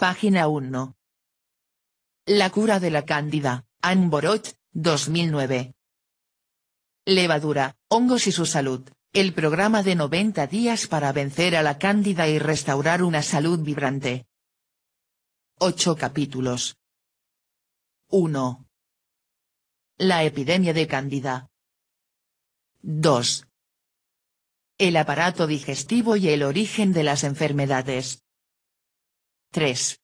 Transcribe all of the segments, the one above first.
Página 1. La cura de la cándida, Borot, 2009. Levadura, hongos y su salud. El programa de 90 días para vencer a la cándida y restaurar una salud vibrante. 8 capítulos. 1. La epidemia de cándida. 2. El aparato digestivo y el origen de las enfermedades. 3.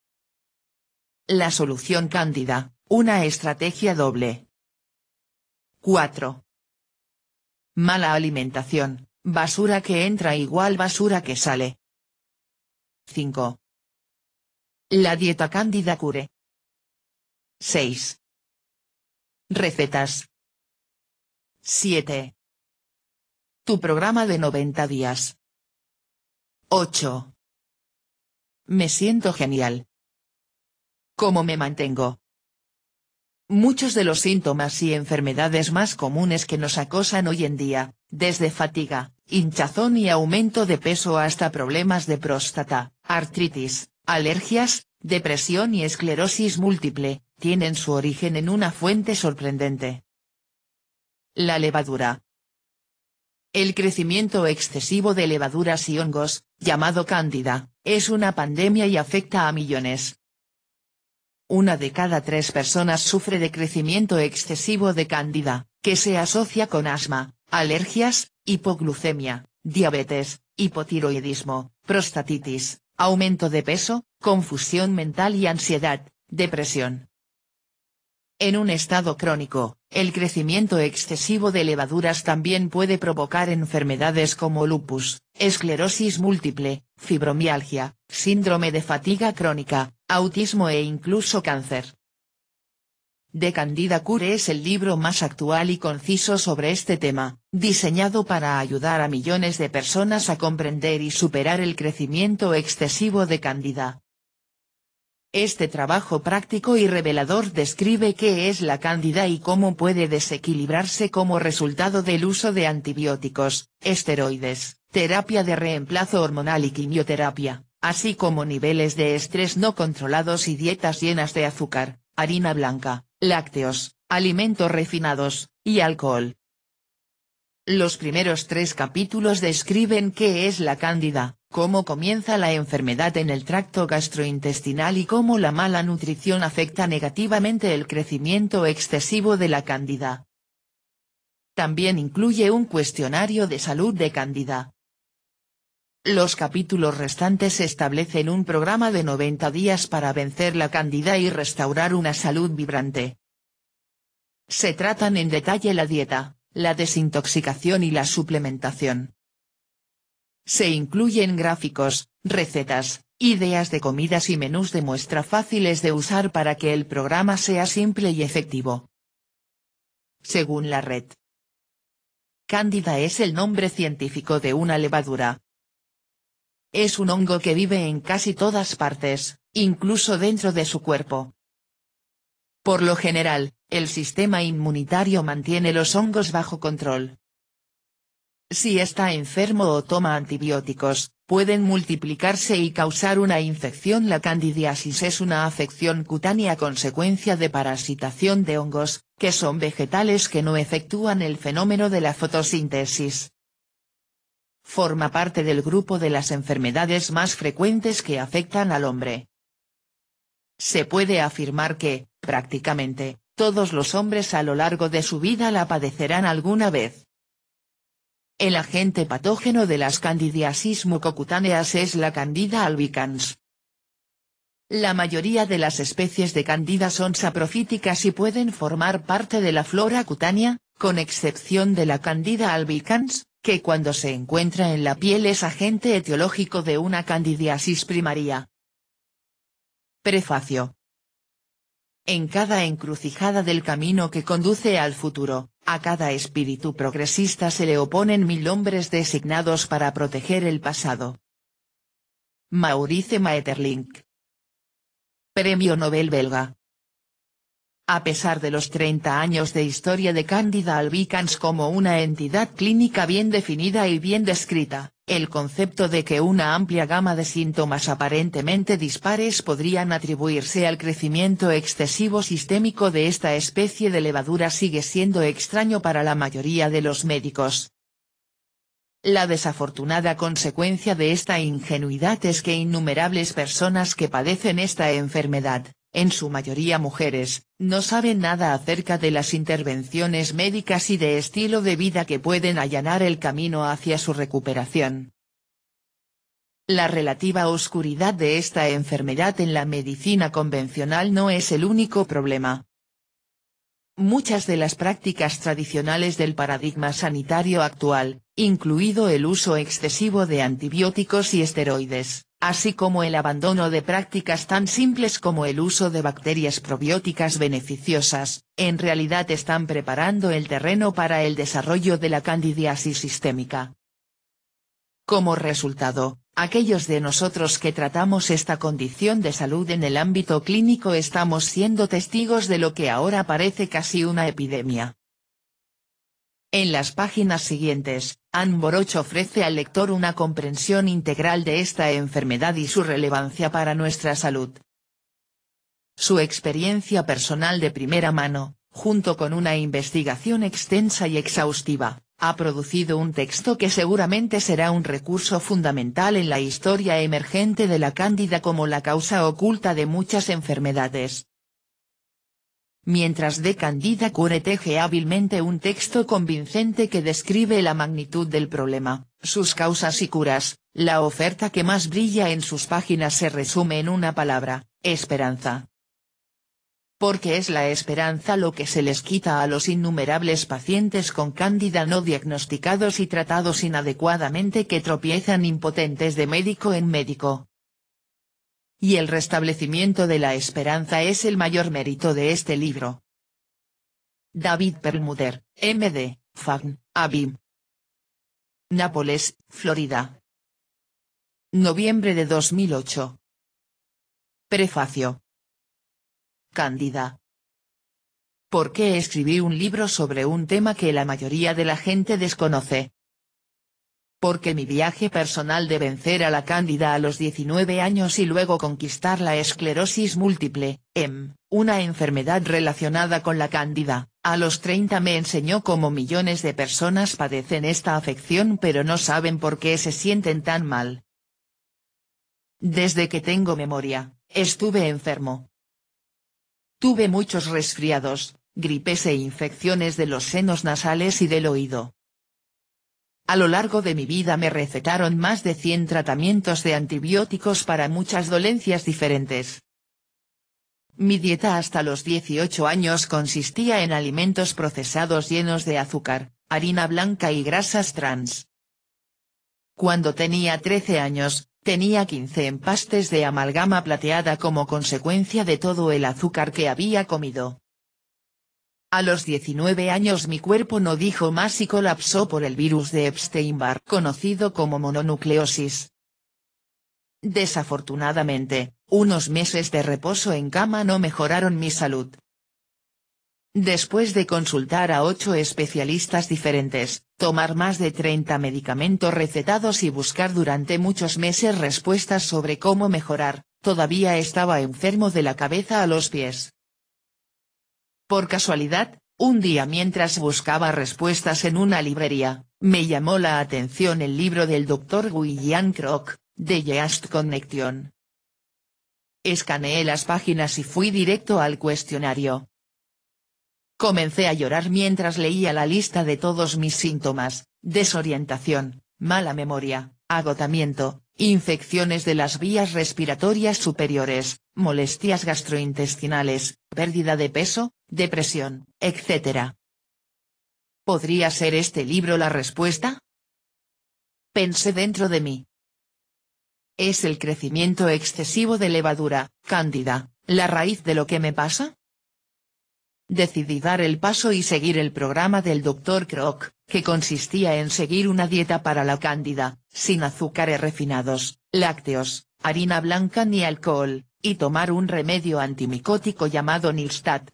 La solución cándida, una estrategia doble. 4. Mala alimentación, basura que entra igual basura que sale. 5. La dieta cándida cure. 6. Recetas. 7. Tu programa de 90 días. 8. Me siento genial. ¿Cómo me mantengo? Muchos de los síntomas y enfermedades más comunes que nos acosan hoy en día, desde fatiga, hinchazón y aumento de peso hasta problemas de próstata, artritis, alergias, depresión y esclerosis múltiple, tienen su origen en una fuente sorprendente. La levadura, el crecimiento excesivo de levaduras y hongos, llamado cándida, es una pandemia y afecta a millones. Una de cada tres personas sufre de crecimiento excesivo de cándida, que se asocia con asma, alergias, hipoglucemia, diabetes, hipotiroidismo, prostatitis, aumento de peso, confusión mental y ansiedad, depresión. En un estado crónico, el crecimiento excesivo de levaduras también puede provocar enfermedades como lupus, esclerosis múltiple, fibromialgia, síndrome de fatiga crónica, autismo e incluso cáncer. De Candida Cure es el libro más actual y conciso sobre este tema, diseñado para ayudar a millones de personas a comprender y superar el crecimiento excesivo de Candida, este trabajo práctico y revelador describe qué es la cándida y cómo puede desequilibrarse como resultado del uso de antibióticos, esteroides, terapia de reemplazo hormonal y quimioterapia, así como niveles de estrés no controlados y dietas llenas de azúcar, harina blanca, lácteos, alimentos refinados, y alcohol. Los primeros tres capítulos describen qué es la cándida, cómo comienza la enfermedad en el tracto gastrointestinal y cómo la mala nutrición afecta negativamente el crecimiento excesivo de la cándida. También incluye un cuestionario de salud de cándida. Los capítulos restantes establecen un programa de 90 días para vencer la cándida y restaurar una salud vibrante. Se tratan en detalle la dieta, la desintoxicación y la suplementación. Se incluyen gráficos, recetas, ideas de comidas y menús de muestra fáciles de usar para que el programa sea simple y efectivo. Según la red. Cándida es el nombre científico de una levadura. Es un hongo que vive en casi todas partes, incluso dentro de su cuerpo. Por lo general, el sistema inmunitario mantiene los hongos bajo control. Si está enfermo o toma antibióticos, pueden multiplicarse y causar una infección. La candidiasis es una afección cutánea consecuencia de parasitación de hongos, que son vegetales que no efectúan el fenómeno de la fotosíntesis. Forma parte del grupo de las enfermedades más frecuentes que afectan al hombre. Se puede afirmar que, prácticamente, todos los hombres a lo largo de su vida la padecerán alguna vez. El agente patógeno de las candidiasis mucocutáneas es la Candida albicans. La mayoría de las especies de Candida son saprofíticas y pueden formar parte de la flora cutánea, con excepción de la Candida albicans, que cuando se encuentra en la piel es agente etiológico de una candidiasis primaria. Prefacio en cada encrucijada del camino que conduce al futuro, a cada espíritu progresista se le oponen mil hombres designados para proteger el pasado. Maurice Maeterlinck. Premio Nobel belga. A pesar de los 30 años de historia de Candida albicans como una entidad clínica bien definida y bien descrita, el concepto de que una amplia gama de síntomas aparentemente dispares podrían atribuirse al crecimiento excesivo sistémico de esta especie de levadura sigue siendo extraño para la mayoría de los médicos. La desafortunada consecuencia de esta ingenuidad es que innumerables personas que padecen esta enfermedad, en su mayoría mujeres, no saben nada acerca de las intervenciones médicas y de estilo de vida que pueden allanar el camino hacia su recuperación. La relativa oscuridad de esta enfermedad en la medicina convencional no es el único problema. Muchas de las prácticas tradicionales del paradigma sanitario actual, incluido el uso excesivo de antibióticos y esteroides, así como el abandono de prácticas tan simples como el uso de bacterias probióticas beneficiosas, en realidad están preparando el terreno para el desarrollo de la candidiasis sistémica. Como resultado, aquellos de nosotros que tratamos esta condición de salud en el ámbito clínico estamos siendo testigos de lo que ahora parece casi una epidemia. En las páginas siguientes, Ann ofrece al lector una comprensión integral de esta enfermedad y su relevancia para nuestra salud. Su experiencia personal de primera mano, junto con una investigación extensa y exhaustiva, ha producido un texto que seguramente será un recurso fundamental en la historia emergente de la cándida como la causa oculta de muchas enfermedades, mientras de Candida Cure hábilmente un texto convincente que describe la magnitud del problema, sus causas y curas, la oferta que más brilla en sus páginas se resume en una palabra, esperanza. Porque es la esperanza lo que se les quita a los innumerables pacientes con Candida no diagnosticados y tratados inadecuadamente que tropiezan impotentes de médico en médico, y el restablecimiento de la esperanza es el mayor mérito de este libro. David Perlmutter, MD, FAGN, ABIM. Nápoles, Florida. Noviembre de 2008. Prefacio. Cándida. ¿Por qué escribí un libro sobre un tema que la mayoría de la gente desconoce? porque mi viaje personal de vencer a la cándida a los 19 años y luego conquistar la esclerosis múltiple, M, em, una enfermedad relacionada con la cándida, a los 30 me enseñó cómo millones de personas padecen esta afección pero no saben por qué se sienten tan mal. Desde que tengo memoria, estuve enfermo. Tuve muchos resfriados, gripes e infecciones de los senos nasales y del oído. A lo largo de mi vida me recetaron más de 100 tratamientos de antibióticos para muchas dolencias diferentes. Mi dieta hasta los 18 años consistía en alimentos procesados llenos de azúcar, harina blanca y grasas trans. Cuando tenía 13 años, tenía 15 empastes de amalgama plateada como consecuencia de todo el azúcar que había comido. A los 19 años mi cuerpo no dijo más y colapsó por el virus de Epstein-Barr conocido como mononucleosis. Desafortunadamente, unos meses de reposo en cama no mejoraron mi salud. Después de consultar a ocho especialistas diferentes, tomar más de 30 medicamentos recetados y buscar durante muchos meses respuestas sobre cómo mejorar, todavía estaba enfermo de la cabeza a los pies. Por casualidad, un día mientras buscaba respuestas en una librería, me llamó la atención el libro del Dr. William Croc, de Just Connection. Escaneé las páginas y fui directo al cuestionario. Comencé a llorar mientras leía la lista de todos mis síntomas, desorientación, mala memoria, agotamiento, infecciones de las vías respiratorias superiores, molestias gastrointestinales, pérdida de peso, depresión, etc. ¿Podría ser este libro la respuesta? Pensé dentro de mí. ¿Es el crecimiento excesivo de levadura, cándida, la raíz de lo que me pasa? Decidí dar el paso y seguir el programa del Dr. Kroc, que consistía en seguir una dieta para la cándida, sin azúcares refinados, lácteos, harina blanca ni alcohol, y tomar un remedio antimicótico llamado Nilstat.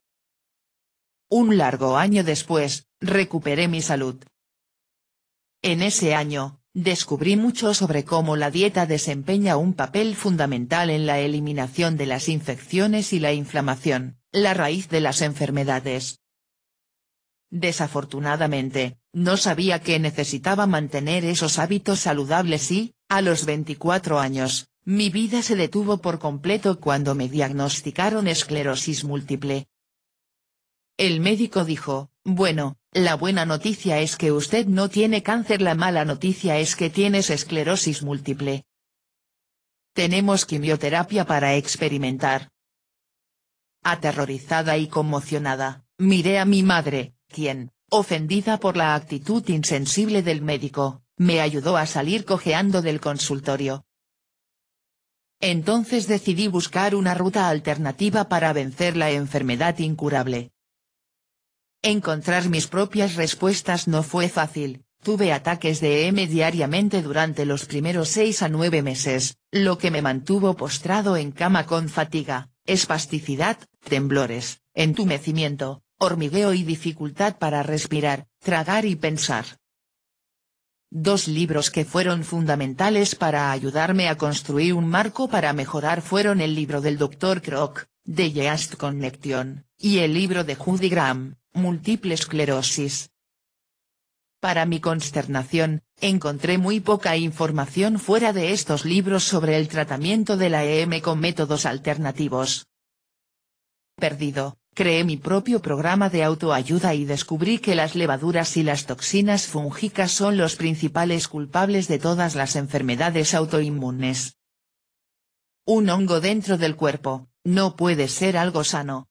Un largo año después, recuperé mi salud. En ese año, descubrí mucho sobre cómo la dieta desempeña un papel fundamental en la eliminación de las infecciones y la inflamación, la raíz de las enfermedades. Desafortunadamente, no sabía que necesitaba mantener esos hábitos saludables y, a los 24 años, mi vida se detuvo por completo cuando me diagnosticaron esclerosis múltiple. El médico dijo, bueno, la buena noticia es que usted no tiene cáncer la mala noticia es que tienes esclerosis múltiple. Tenemos quimioterapia para experimentar. Aterrorizada y conmocionada, miré a mi madre, quien, ofendida por la actitud insensible del médico, me ayudó a salir cojeando del consultorio. Entonces decidí buscar una ruta alternativa para vencer la enfermedad incurable. Encontrar mis propias respuestas no fue fácil, tuve ataques de e M diariamente durante los primeros 6 a 9 meses, lo que me mantuvo postrado en cama con fatiga, espasticidad, temblores, entumecimiento, hormigueo y dificultad para respirar, tragar y pensar. Dos libros que fueron fundamentales para ayudarme a construir un marco para mejorar fueron el libro del Dr. Kroc, The Yeast Connection, y el libro de Judy Graham, Multiple Sclerosis. Para mi consternación, encontré muy poca información fuera de estos libros sobre el tratamiento de la EM con métodos alternativos. Perdido, Creé mi propio programa de autoayuda y descubrí que las levaduras y las toxinas fúngicas son los principales culpables de todas las enfermedades autoinmunes. Un hongo dentro del cuerpo, no puede ser algo sano.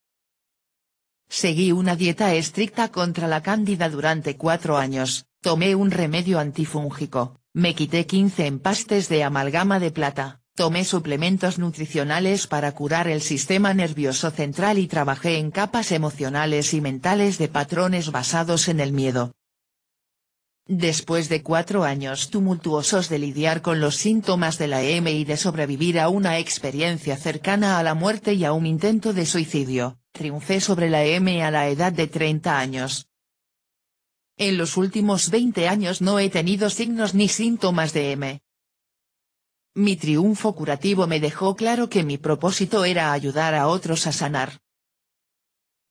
Seguí una dieta estricta contra la cándida durante cuatro años, tomé un remedio antifúngico, me quité 15 empastes de amalgama de plata, Tomé suplementos nutricionales para curar el sistema nervioso central y trabajé en capas emocionales y mentales de patrones basados en el miedo. Después de cuatro años tumultuosos de lidiar con los síntomas de la M y de sobrevivir a una experiencia cercana a la muerte y a un intento de suicidio, triunfé sobre la M a la edad de 30 años. En los últimos 20 años no he tenido signos ni síntomas de M, mi triunfo curativo me dejó claro que mi propósito era ayudar a otros a sanar.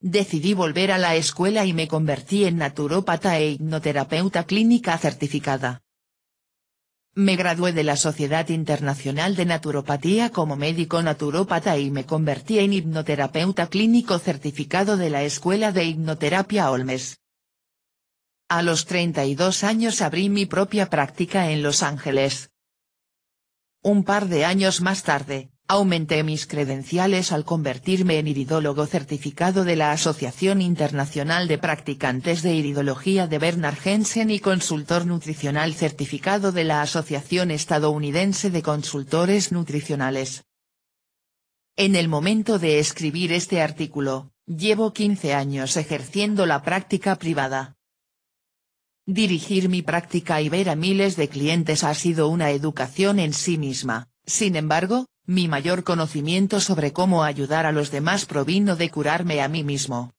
Decidí volver a la escuela y me convertí en naturópata e hipnoterapeuta clínica certificada. Me gradué de la Sociedad Internacional de Naturopatía como médico naturópata y me convertí en hipnoterapeuta clínico certificado de la Escuela de Hipnoterapia Olmes. A los 32 años abrí mi propia práctica en Los Ángeles. Un par de años más tarde, aumenté mis credenciales al convertirme en iridólogo certificado de la Asociación Internacional de Practicantes de Iridología de Bernard Jensen y consultor nutricional certificado de la Asociación Estadounidense de Consultores Nutricionales. En el momento de escribir este artículo, llevo 15 años ejerciendo la práctica privada, Dirigir mi práctica y ver a miles de clientes ha sido una educación en sí misma, sin embargo, mi mayor conocimiento sobre cómo ayudar a los demás provino de curarme a mí mismo.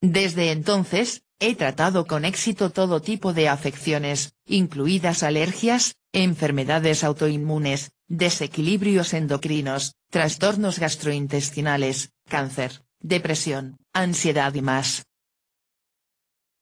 Desde entonces, he tratado con éxito todo tipo de afecciones, incluidas alergias, enfermedades autoinmunes, desequilibrios endocrinos, trastornos gastrointestinales, cáncer, depresión, ansiedad y más.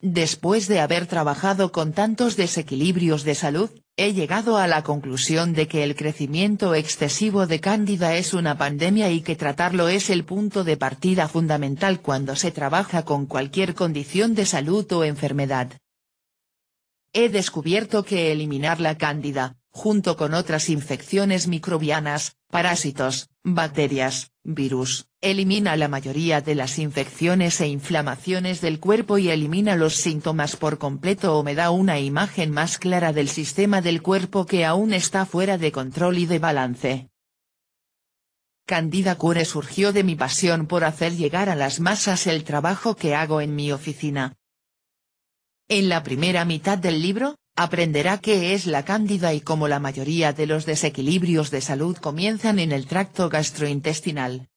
Después de haber trabajado con tantos desequilibrios de salud, he llegado a la conclusión de que el crecimiento excesivo de Cándida es una pandemia y que tratarlo es el punto de partida fundamental cuando se trabaja con cualquier condición de salud o enfermedad. He descubierto que eliminar la Cándida, junto con otras infecciones microbianas, parásitos, bacterias, virus, Elimina la mayoría de las infecciones e inflamaciones del cuerpo y elimina los síntomas por completo o me da una imagen más clara del sistema del cuerpo que aún está fuera de control y de balance. Candida Cure surgió de mi pasión por hacer llegar a las masas el trabajo que hago en mi oficina. En la primera mitad del libro, aprenderá qué es la cándida y cómo la mayoría de los desequilibrios de salud comienzan en el tracto gastrointestinal.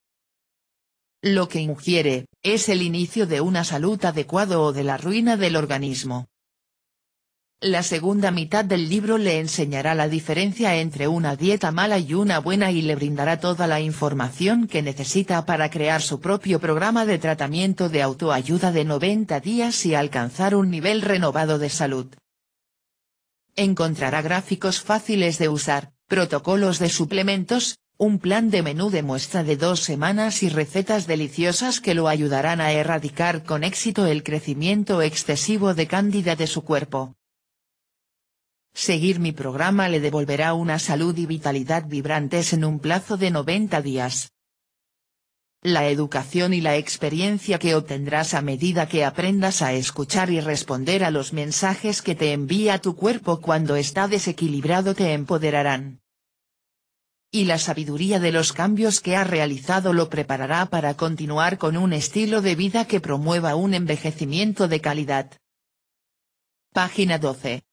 Lo que ingiere, es el inicio de una salud adecuada o de la ruina del organismo. La segunda mitad del libro le enseñará la diferencia entre una dieta mala y una buena y le brindará toda la información que necesita para crear su propio programa de tratamiento de autoayuda de 90 días y alcanzar un nivel renovado de salud. Encontrará gráficos fáciles de usar, protocolos de suplementos, un plan de menú de muestra de dos semanas y recetas deliciosas que lo ayudarán a erradicar con éxito el crecimiento excesivo de cándida de su cuerpo. Seguir mi programa le devolverá una salud y vitalidad vibrantes en un plazo de 90 días. La educación y la experiencia que obtendrás a medida que aprendas a escuchar y responder a los mensajes que te envía tu cuerpo cuando está desequilibrado te empoderarán y la sabiduría de los cambios que ha realizado lo preparará para continuar con un estilo de vida que promueva un envejecimiento de calidad. Página 12.